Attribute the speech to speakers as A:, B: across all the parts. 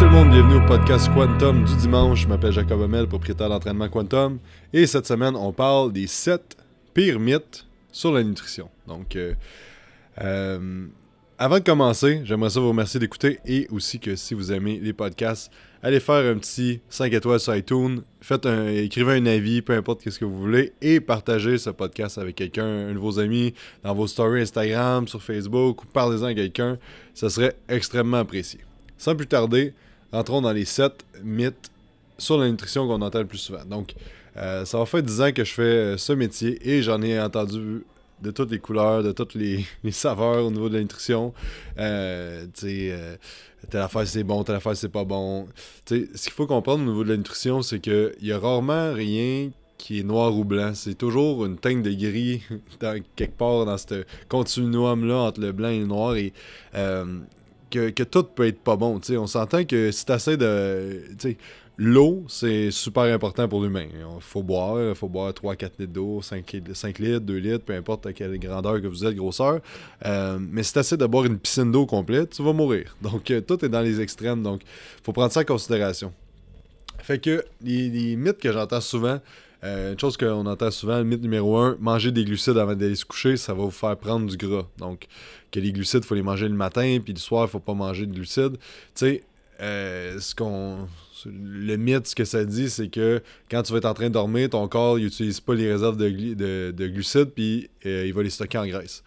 A: tout le monde, bienvenue au podcast Quantum du dimanche. Je m'appelle Jacob Hamel, propriétaire d'entraînement Quantum. Et cette semaine, on parle des 7 pires mythes sur la nutrition. Donc, euh, euh, avant de commencer, j'aimerais ça vous remercier d'écouter et aussi que si vous aimez les podcasts, allez faire un petit 5 étoiles sur iTunes, un, écrivez un avis, peu importe ce que vous voulez, et partagez ce podcast avec quelqu'un, un de vos amis, dans vos stories Instagram, sur Facebook, ou parlez-en à quelqu'un. Ce serait extrêmement apprécié. Sans plus tarder, entrons dans les 7 mythes sur la nutrition qu'on entend le plus souvent. Donc, euh, ça va faire 10 ans que je fais euh, ce métier et j'en ai entendu de toutes les couleurs, de toutes les, saveurs au niveau de la nutrition. Euh, tu sais, euh, telle affaire c'est bon, telle affaire c'est pas bon. Tu sais, ce qu'il faut comprendre au niveau de la nutrition, c'est qu'il y a rarement rien qui est noir ou blanc. C'est toujours une teinte de gris quelque part dans ce continuum-là entre le blanc et le noir. Et que, tout peut être pas bon. On s'entend que si tu de. L'eau, c'est super important pour l'humain. Il faut boire, il faut boire 3-4 litres d'eau, 5, 5, litres, 2 litres, peu importe à quelle grandeur que vous êtes, grosseur. Euh, mais si tu de boire une piscine d'eau complète, tu vas mourir. Donc, euh, tout est dans les extrêmes. Donc, faut prendre ça en considération. Fait que les mythes que j'entends souvent, euh, une chose qu'on entend souvent, le mythe numéro un, manger des glucides avant d'aller se coucher, ça va vous faire prendre du gras. Donc, que les glucides, il faut les manger le matin, puis le soir, il faut pas manger de glucides. Tu sais, euh, le mythe, ce que ça dit, c'est que quand tu vas être en train de dormir, ton corps n'utilise pas les réserves de, glucides, puis euh, il va les stocker en graisse.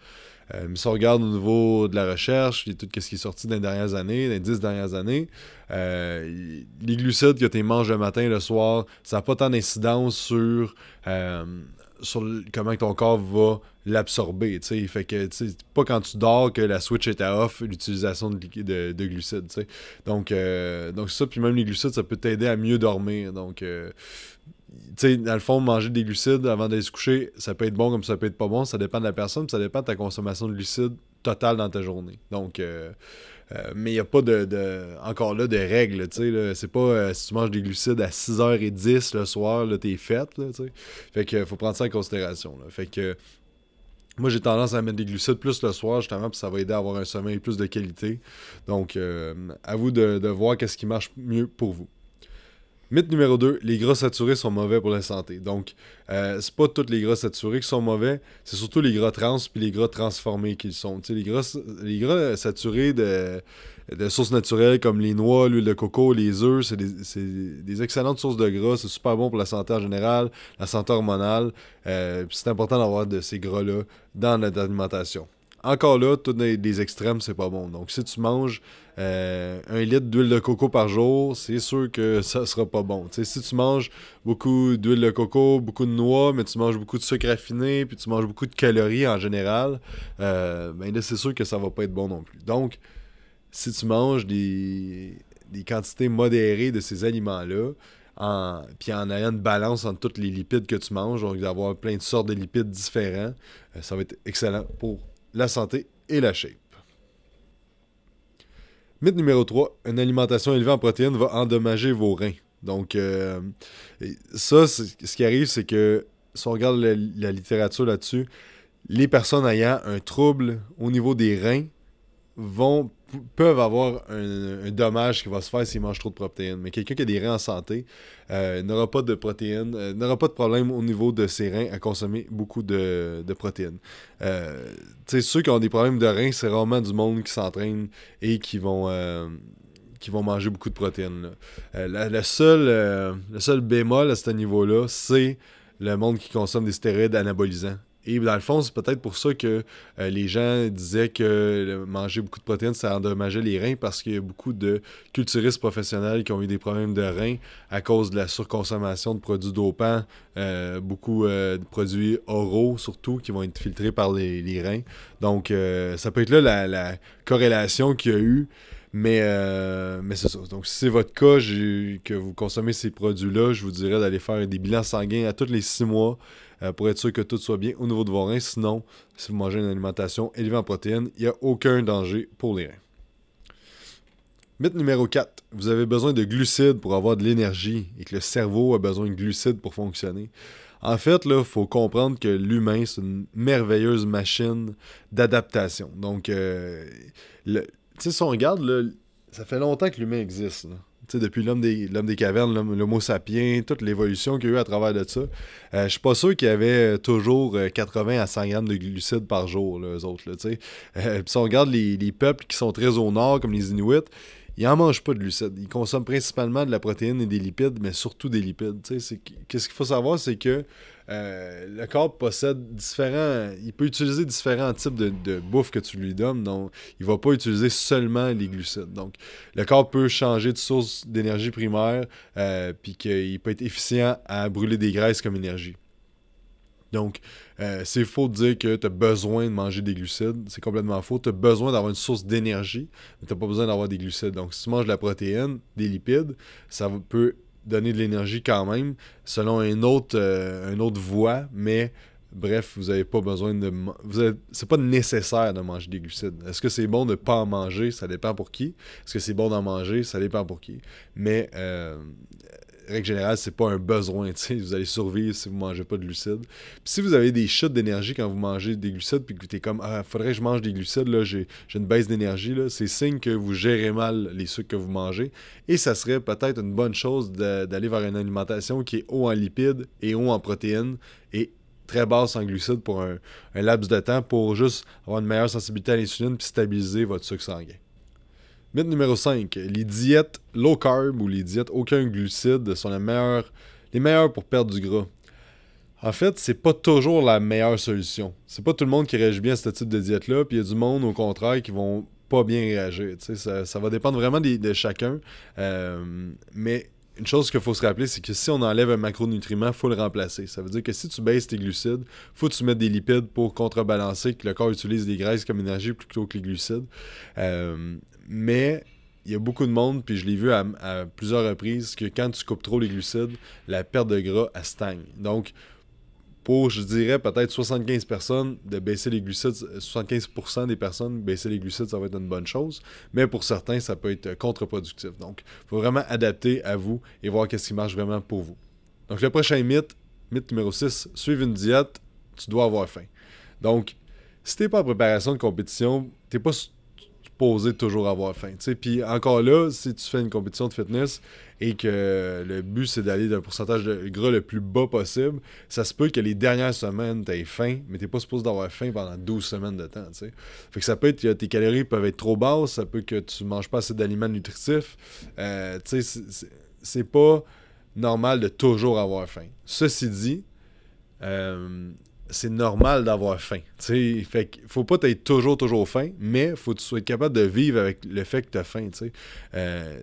A: Euh, mais si on regarde au niveau de la recherche et tout ce qui est sorti dans les dernières années, dans les dix dernières années, euh, les glucides que tu manges le matin et le soir, ça n'a pas tant d'incidence sur, euh, sur comment ton corps va l'absorber. Fait que c'est pas quand tu dors que la switch est à off l'utilisation de, de, de, glucides. Donc, euh, donc ça, puis même les glucides, ça peut t'aider à mieux dormir. Donc tu sais, dans le fond, manger des glucides avant d'aller se coucher, ça peut être bon comme ça peut être pas bon. Ça dépend de la personne, ça dépend de ta consommation de glucides totale dans ta journée. Donc, euh, euh, mais il n'y a pas de, encore là, de règles, tu sais. C'est pas euh, si tu manges des glucides à 6h10 le soir, là, t'es faite, tu sais. Fait que faut prendre ça en considération, Fait que... Moi, j'ai tendance à mettre des glucides plus le soir, justement, puis ça va aider à avoir un sommeil plus de qualité. Donc, à vous de, de voir qu'est-ce qui marche mieux pour vous. Mythe numéro 2, les gras saturés sont mauvais pour la santé. Donc, euh, c'est pas toutes les gras saturés qui sont mauvais, c'est surtout les gras trans puis les gras transformés qu'ils sont. les gras, saturés de, sources naturelles comme les noix, l'huile de coco, les œufs, c'est des, excellentes sources de gras, c'est super bon pour la santé en général, la santé hormonale. Euh, c'est important d'avoir de ces gras-là dans notre alimentation encore là, tous les, extrêmes, c'est pas bon. Donc, si tu manges euh, un litre d'huile de coco par jour, c'est sûr que ça sera pas bon. si tu manges beaucoup d'huile de coco, beaucoup de noix, mais tu manges beaucoup de sucre raffiné, puis tu manges beaucoup de calories en général, euh, ben là, c'est sûr que ça va pas être bon non plus. Donc, si tu manges des, quantités modérées de ces aliments-là, puis en ayant une balance entre tous les lipides que tu manges, donc d'avoir plein de sortes de lipides différents, euh, ça va être excellent pour la santé et la shape. Mythe numéro 3, une alimentation élevée en protéines va endommager vos reins. Donc, euh, ça, ce qui arrive, c'est que si on regarde la littérature là-dessus, les personnes ayant un trouble au niveau des reins vont peuvent avoir un, dommage qui va se faire s'ils mangent trop de protéines. Mais quelqu'un qui a des reins en santé euh, n'aura pas de protéines, euh, n'aura pas de problème au niveau de ses reins à consommer beaucoup de, protéines. Euh, ceux qui ont des problèmes de reins, c'est rarement du monde qui s'entraîne et qui vont euh, qui vont manger beaucoup de protéines. La, le seul bémol à ce niveau-là, c'est le monde qui consomme des stéroïdes anabolisants. Et dans le fond, c'est peut-être pour ça que euh, les gens disaient que manger beaucoup de protéines, ça endommageait les reins parce qu'il y a beaucoup de culturistes professionnels qui ont eu des problèmes de reins à cause de la surconsommation de produits dopants, euh, beaucoup euh, de produits oraux surtout qui vont être filtrés par les, reins. Donc, ça peut être là la, corrélation qu'il y a eu. Mais, mais c'est ça. Donc, si c'est votre cas, que vous consommez ces produits-là, je vous dirais d'aller faire des bilans sanguins à tous les six mois, euh, pour être sûr que tout soit bien au niveau de vos reins. Sinon, si vous mangez une alimentation élevée en protéines, il n'y a aucun danger pour les reins. Mythe numéro 4. Vous avez besoin de glucides pour avoir de l'énergie et que le cerveau a besoin de glucides pour fonctionner. En fait, il faut comprendre que l'humain, c'est une merveilleuse machine d'adaptation. Donc, euh, si on regarde, ça fait longtemps que l'humain existe. Là depuis l'homme des, l'homme des cavernes, l'homo sapiens, toute l'évolution qu'il y a eu à travers de ça, Je euh, je suis pas sûr qu'il y avait euh, toujours 80 euh, à 100 grammes de glucides par jour, les eux autres. Là, si on regarde les, peuples qui sont très au nord, comme les Inuits, ils n'en mangent pas de glucides. Ils consomment principalement de la protéine et des lipides, mais surtout des lipides. Qu'est-ce qu'il faut savoir, c'est que euh, le corps possède différents. Il peut utiliser différents types de, bouffe que tu lui donnes. Donc, il va pas utiliser seulement les glucides. Donc, le corps peut changer de source d'énergie primaire, euh, puis qu'il peut être efficient à brûler des graisses comme énergie. Donc, euh, c'est faux de dire que tu as besoin de manger des glucides. C'est complètement faux. Tu as besoin d'avoir une source d'énergie, mais tu n'as pas besoin d'avoir des glucides. Donc, si tu manges de la protéine, des lipides, ça peut donner de l'énergie quand même selon euh, une autre, autre voie, mais bref, vous n'avez pas besoin de. Vous c'est pas nécessaire de manger des glucides. Est-ce que c'est bon de ne pas en manger Ça dépend pour qui. Est-ce que c'est bon d'en manger Ça dépend pour qui. Mais euh, règle générale, c'est pas un besoin. Vous allez survivre si vous mangez pas de glucides. si vous avez des chutes d'énergie quand vous mangez des glucides, puis que vous êtes comme Ah, faudrait que je mange des glucides, là, j'ai, une baisse d'énergie, là, c'est signe que vous gérez mal les sucres que vous mangez. Et ça serait peut-être une bonne chose d'aller vers une alimentation qui est haut en lipides et haut en protéines et très basse en glucides pour un, un laps de temps pour juste avoir une meilleure sensibilité à l'insuline puis stabiliser votre sucre sanguin. Mythe numéro 5. Les diètes low carb ou les diètes aucun glucide sont les meilleures, les meilleures pour perdre du gras. En fait, c'est pas toujours la meilleure solution. C'est pas tout le monde qui réagit bien à ce type de diète-là, puis il y a du monde, au contraire, qui vont pas bien réagir. Ça, va dépendre vraiment de chacun. Euh, mais une chose qu'il faut se rappeler, c'est que si on enlève un macronutriment, il faut le remplacer. Ça veut dire que si tu baisses tes glucides, faut que tu mettes des lipides pour contrebalancer que le corps utilise des graisses comme énergie plutôt que les glucides. Euh, mais il y a beaucoup de monde, puis je l'ai vu à, plusieurs reprises, que quand tu coupes trop les glucides, la perte de gras, elle stagne. Donc, pour, je dirais, peut-être 75 personnes, de baisser les glucides, 75% euh, des personnes, baisser les glucides, ça va être une bonne chose. Mais pour certains, ça peut être contre-productif. Donc, il faut vraiment adapter à vous et voir qu'est-ce qui marche vraiment pour vous. Donc, le prochain mythe, mythe numéro 6, suivre une diète, tu dois avoir faim. Donc, si t'es pas en préparation de compétition, tu n'es pas supposé toujours avoir faim. sais, Puis encore là, si tu fais une compétition de fitness et que le but c'est d'aller d'un pourcentage de gras le plus bas possible, ça se peut que les dernières semaines, tu aies faim, mais tu pas supposé d'avoir faim pendant 12 semaines de temps. Fait que ça peut être que tes calories peuvent être trop basses, ça peut que tu manges pas assez d'aliments nutritifs. Euh, c'est pas normal de toujours avoir faim. Ceci dit, euh, c'est normal d'avoir faim. Il Fait faut pas être toujours, toujours faim, mais faut être capable de vivre avec le fait que tu as faim. Euh,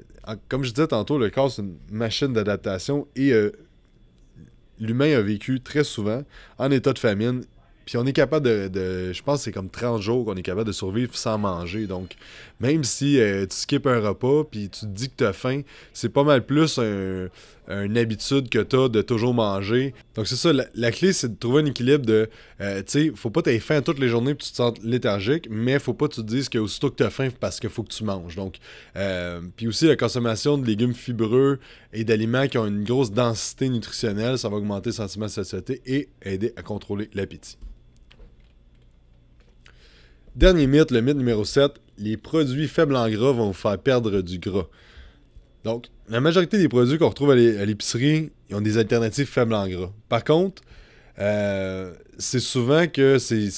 A: comme je disais tantôt, le corps, c'est une machine d'adaptation et euh, l'humain a vécu très souvent en état de famine puis on est capable de, je pense que c'est comme 30 jours qu'on est capable de survivre sans manger. Donc même si euh, tu skips un repas puis tu te dis que tu as faim, c'est pas mal plus une habitude que tu as de toujours manger. Donc c'est ça, la, clé c'est de trouver un équilibre de, euh, tu sais, faut pas aies faim toutes les journées puis tu te sens léthargique, mais faut pas que tu te dises que tu as t'as faim parce qu'il faut que tu manges. Donc euh, puis aussi la consommation de légumes fibreux et d'aliments qui ont une grosse densité nutritionnelle, ça va augmenter le sentiment de satiété et aider à contrôler l'appétit. Dernier mythe, le mythe numéro 7, les produits faibles en gras vont vous faire perdre du gras. Donc, la majorité des produits qu'on retrouve à l'épicerie, ils ont des alternatives faibles en gras. Par contre, euh, c'est souvent que c'est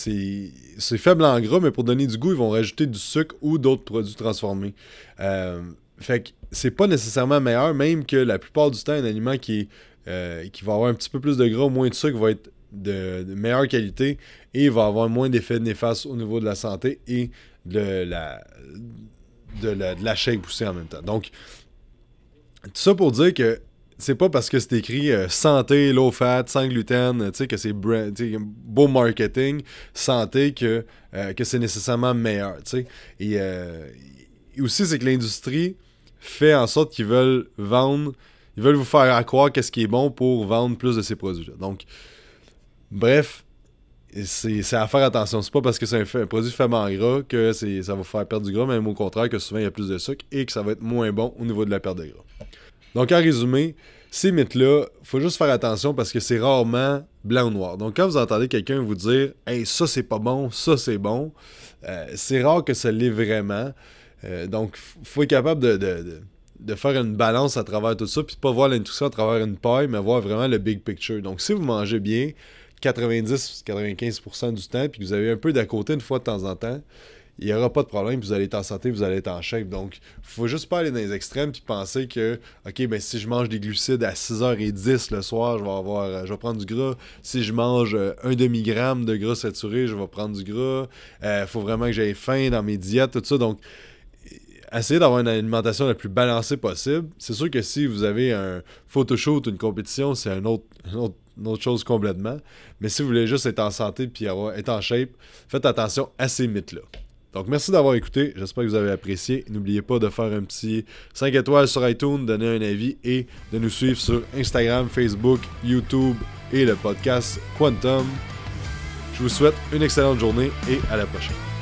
A: faible en gras, mais pour donner du goût, ils vont rajouter du sucre ou d'autres produits transformés. Euh, fait que c'est pas nécessairement meilleur, même que la plupart du temps, un aliment qui, euh, qui va avoir un petit peu plus de gras, ou moins de sucre, va être de, meilleure qualité et il va avoir moins d'effets néfastes au niveau de la santé et de la, de la, de la en même temps. Donc, tout ça pour dire que c'est pas parce que c'est écrit euh, santé, low fat, sans gluten, tu que c'est beau marketing, santé, que, euh, que c'est nécessairement meilleur, tu euh, Et aussi, c'est que l'industrie fait en sorte qu'ils veulent vendre, ils veulent vous faire croire qu'est-ce qui est bon pour vendre plus de ces produits-là. Donc, Bref, c'est à faire attention. C'est pas parce que c'est un, produit faible en gras que ça va faire perdre du gras, mais au contraire que souvent il y a plus de sucre et que ça va être moins bon au niveau de la perte de gras. Donc en résumé, ces mythes-là, faut juste faire attention parce que c'est rarement blanc ou noir. Donc quand vous entendez quelqu'un vous dire Hey, ça c'est pas bon, ça c'est bon, euh, c'est rare que ça l'est vraiment. Euh, donc, donc faut être capable de, faire une balance à travers tout ça, puis de pas voir ça à travers une paille, mais voir vraiment le big picture. Donc, si vous mangez bien, 90-95% du temps, puis que vous avez un peu d'à côté une fois de temps en temps, il n'y aura pas de problème, vous allez être en santé, vous allez être en shape. Donc, faut juste pas aller dans les extrêmes puis penser que, OK, ben, si je mange des glucides à 6h10 le soir, je vais avoir, euh, je vais prendre du gras. Si je mange euh, un demi-gramme de gras saturé, je vais prendre du gras. Il euh, faut vraiment que j'aie faim dans mes diètes, tout ça. Donc, essayez d'avoir une alimentation la plus balancée possible. C'est sûr que si vous avez un photoshoot, une compétition, c'est un autre, un autre une autre chose complètement. Mais si vous voulez juste être en santé puis avoir, être en shape, faites attention à ces mythes-là. Donc, merci d'avoir écouté. J'espère que vous avez apprécié. N'oubliez pas de faire un petit 5 étoiles sur iTunes, donner un avis et de nous suivre sur Instagram, Facebook, YouTube et le podcast Quantum. Je vous souhaite une excellente journée et à la prochaine.